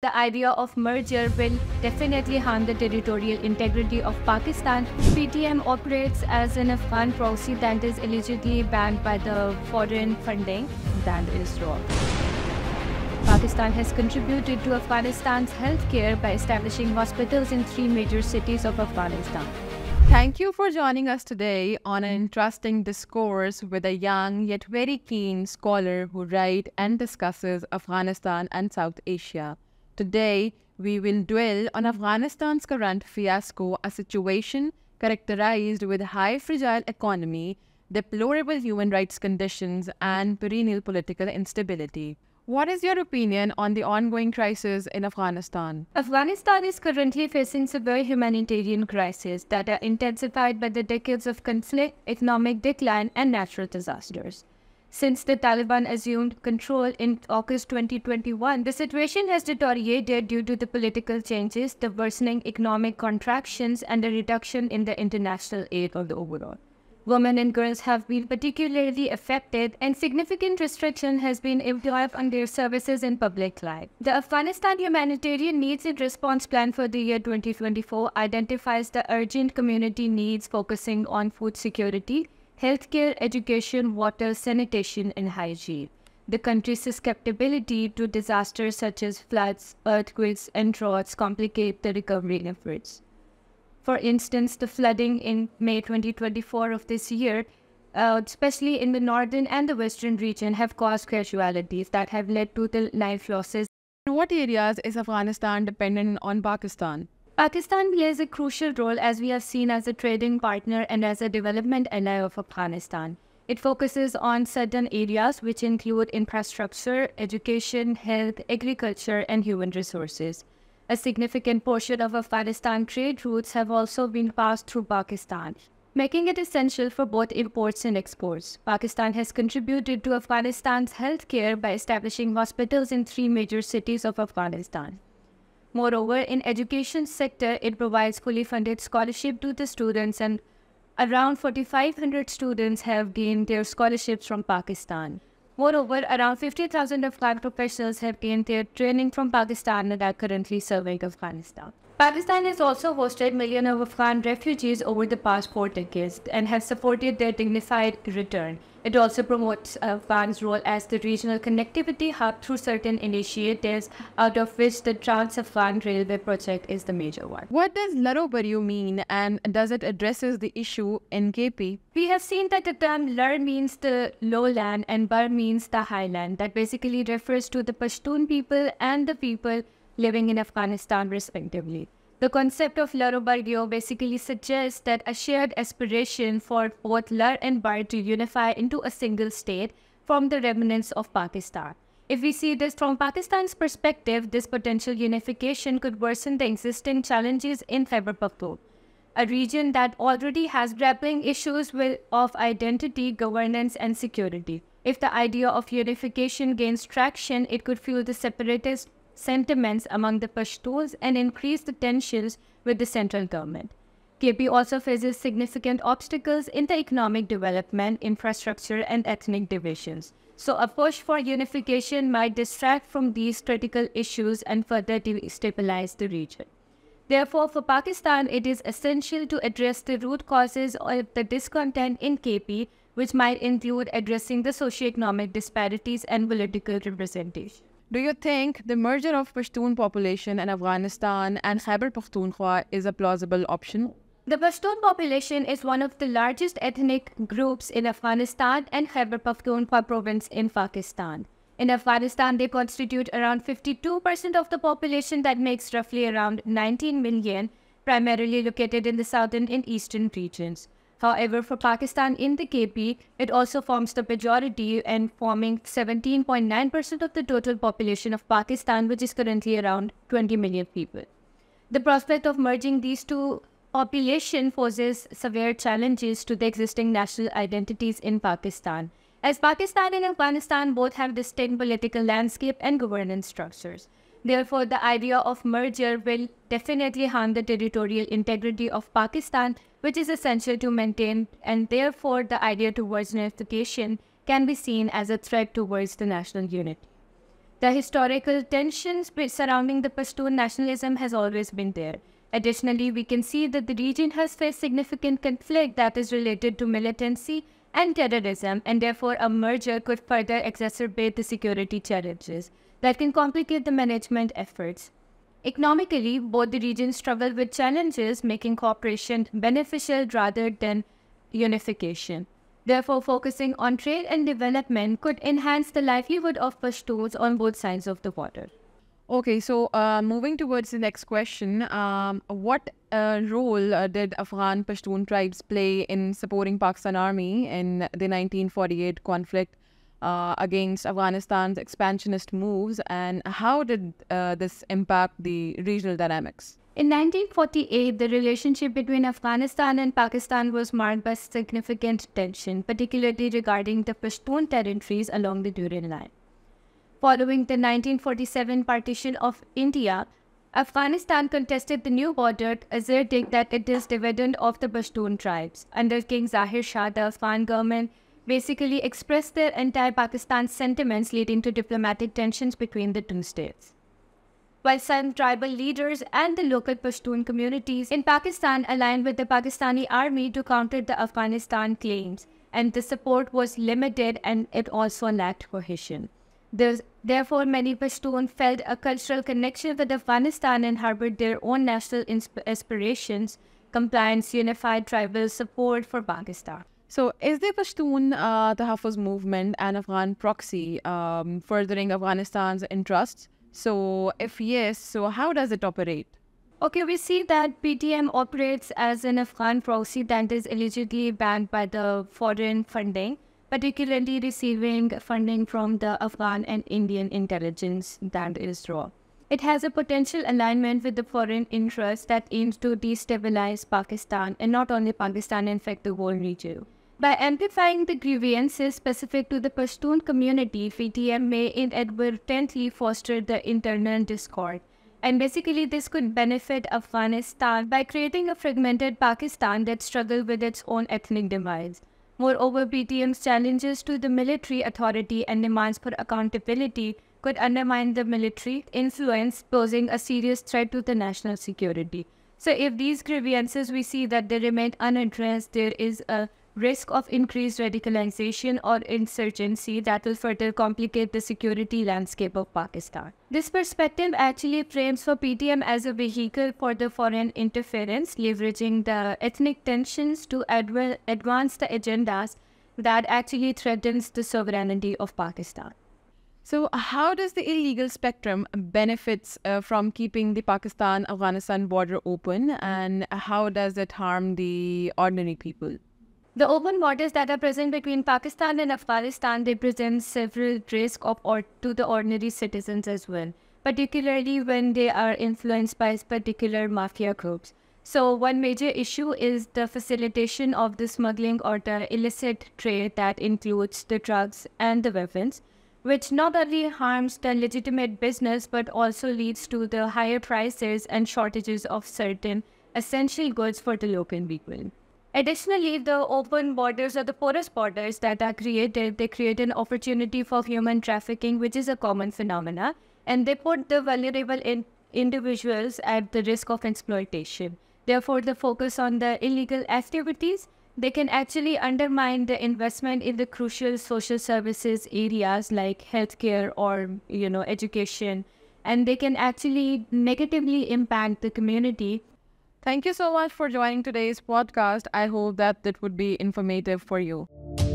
The idea of merger will definitely harm the territorial integrity of Pakistan. PTM operates as an Afghan proxy that is allegedly banned by the foreign funding. That is wrong. Pakistan has contributed to Afghanistan's healthcare by establishing hospitals in three major cities of Afghanistan. Thank you for joining us today on an interesting discourse with a young yet very keen scholar who writes and discusses Afghanistan and South Asia. Today, we will dwell on Afghanistan's current fiasco, a situation characterized with high fragile economy, deplorable human rights conditions, and perennial political instability. What is your opinion on the ongoing crisis in Afghanistan? Afghanistan is currently facing severe humanitarian crises that are intensified by the decades of conflict, economic decline, and natural disasters. Since the Taliban assumed control in August 2021, the situation has deteriorated due to the political changes, the worsening economic contractions, and the reduction in the international aid of the overall. Women and girls have been particularly affected, and significant restriction has been imposed on their services in public life. The Afghanistan Humanitarian Needs and Response Plan for the year 2024 identifies the urgent community needs focusing on food security, healthcare, education, water, sanitation, and hygiene. The country's susceptibility to disasters such as floods, earthquakes, and droughts complicate the recovery efforts. For instance, the flooding in May 2024 of this year, uh, especially in the northern and the western region, have caused casualties that have led to the life losses. In what areas is Afghanistan dependent on Pakistan? Pakistan plays a crucial role as we have seen as a trading partner and as a development ally of Afghanistan. It focuses on certain areas which include infrastructure, education, health, agriculture, and human resources. A significant portion of Afghanistan trade routes have also been passed through Pakistan, making it essential for both imports and exports. Pakistan has contributed to Afghanistan's healthcare by establishing hospitals in three major cities of Afghanistan. Moreover, in education sector, it provides fully funded scholarship to the students and around 4,500 students have gained their scholarships from Pakistan. Moreover, around 50,000 Afghan professionals have gained their training from Pakistan and are currently serving Afghanistan. Pakistan has also hosted millions of Afghan refugees over the past four decades and has supported their dignified return. It also promotes Afghan's role as the regional connectivity hub through certain initiatives, out of which the Trans-Afghan Railway project is the major one. What does Larobaryu mean and does it addresses the issue in KP? We have seen that the term Lar means the lowland and Bar means the highland. That basically refers to the Pashtun people and the people living in Afghanistan, respectively. The concept of Larobardio basically suggests that a shared aspiration for both Lar and Bar to unify into a single state from the remnants of Pakistan. If we see this from Pakistan's perspective, this potential unification could worsen the existing challenges in Khyber a region that already has grappling issues with, of identity, governance, and security. If the idea of unification gains traction, it could fuel the separatist sentiments among the Pashtuns and increase the tensions with the central government. KP also faces significant obstacles in the economic development, infrastructure, and ethnic divisions. So a push for unification might distract from these critical issues and further destabilize the region. Therefore, for Pakistan, it is essential to address the root causes of the discontent in KP, which might include addressing the socioeconomic disparities and political representation. Do you think the merger of Pashtun population in Afghanistan and Khyber Pakhtunkhwa is a plausible option? The Pashtun population is one of the largest ethnic groups in Afghanistan and Khyber Pakhtunkhwa province in Pakistan. In Afghanistan, they constitute around 52% of the population that makes roughly around 19 million, primarily located in the southern and eastern regions. However, for Pakistan in the KP, it also forms the majority and forming 17.9% of the total population of Pakistan, which is currently around 20 million people. The prospect of merging these two population poses severe challenges to the existing national identities in Pakistan, as Pakistan and Afghanistan both have distinct political landscape and governance structures. Therefore, the idea of merger will definitely harm the territorial integrity of Pakistan, which is essential to maintain, and therefore the idea towards unification can be seen as a threat towards the national unity. The historical tensions surrounding the Pashtun nationalism has always been there. Additionally, we can see that the region has faced significant conflict that is related to militancy and terrorism, and therefore a merger could further exacerbate the security challenges that can complicate the management efforts. Economically, both the regions struggle with challenges making cooperation beneficial rather than unification. Therefore, focusing on trade and development could enhance the livelihood of Pashtuns on both sides of the border. Okay, so uh, moving towards the next question, um, what uh, role uh, did Afghan Pashtun tribes play in supporting Pakistan army in the 1948 conflict uh, against Afghanistan's expansionist moves, and how did uh, this impact the regional dynamics? In 1948, the relationship between Afghanistan and Pakistan was marked by significant tension, particularly regarding the Pashtun territories along the Durand Line. Following the 1947 partition of India, Afghanistan contested the new border, asserting that it is dividend of the Pashtun tribes. Under King Zahir Shah, the Afghan government basically expressed their anti Pakistan sentiments, leading to diplomatic tensions between the two states. While some tribal leaders and the local Pashtun communities in Pakistan aligned with the Pakistani army to counter the Afghanistan claims, and the support was limited and it also lacked cohesion. therefore, many Pashtun felt a cultural connection with Afghanistan and harbored their own national aspirations, compliance, unified tribal support for Pakistan. So, is the Pashtun uh, Tahafuz movement an Afghan proxy um, furthering Afghanistan's interests? So, if yes, so how does it operate? Okay, we see that PTM operates as an Afghan proxy that is allegedly banned by the foreign funding, particularly receiving funding from the Afghan and Indian intelligence that is raw. It has a potential alignment with the foreign interests that aims to destabilize Pakistan and not only Pakistan, in fact, the whole region. By amplifying the grievances specific to the Pashtun community, PTM may inadvertently foster the internal discord. And basically, this could benefit Afghanistan by creating a fragmented Pakistan that struggles with its own ethnic divides. Moreover, PTM's challenges to the military authority and demands for accountability could undermine the military influence, posing a serious threat to the national security. So, if these grievances we see that they remain unaddressed, there is a risk of increased radicalization or insurgency that will further complicate the security landscape of Pakistan. This perspective actually frames for PTM as a vehicle for the foreign interference, leveraging the ethnic tensions to adv advance the agendas that actually threatens the sovereignty of Pakistan. So, how does the illegal spectrum benefits uh, from keeping the Pakistan-Afghanistan border open, and how does it harm the ordinary people? The open waters that are present between Pakistan and Afghanistan, they present several risks of or to the ordinary citizens as well, particularly when they are influenced by particular mafia groups. So one major issue is the facilitation of the smuggling or the illicit trade that includes the drugs and the weapons, which not only harms the legitimate business but also leads to the higher prices and shortages of certain essential goods for the local people. Additionally, the open borders or the porous borders that are created, they create an opportunity for human trafficking, which is a common phenomena, and they put the vulnerable in individuals at the risk of exploitation. Therefore, the focus on the illegal activities, they can actually undermine the investment in the crucial social services areas like healthcare or, you know, education, and they can actually negatively impact the community Thank you so much for joining today's podcast. I hope that it would be informative for you.